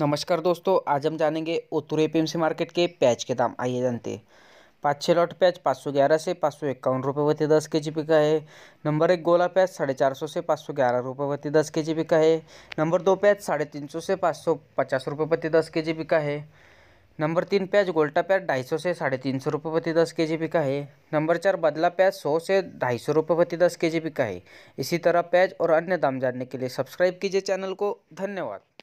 नमस्कार दोस्तों आज हम जानेंगे उत्तर पी एम मार्केट के प्याज के दाम आइए जानते पाँच छः लॉट प्याज पाँच सौ ग्यारह से पाँच सौ इक्यावन रुपये प्रति दस के जी का है नंबर एक गोला प्याज साढ़े चार सौ से पाँच सौ ग्यारह रुपये प्रति दस के जी का है नंबर दो प्याज साढ़े तीन सौ से पाँच सौ पचास रुपये प्रति दस के जी का है नंबर तीन प्याज गोल्टा प्याज ढाई सौ से साढ़े तीन सौ रुपये प्रति दस के जी का है नंबर चार बदला प्याज सौ से ढाई सौ रुपये प्रति दस के जी का है इसी तरह प्याज और अन्य दाम जानने के लिए सब्सक्राइब कीजिए चैनल को धन्यवाद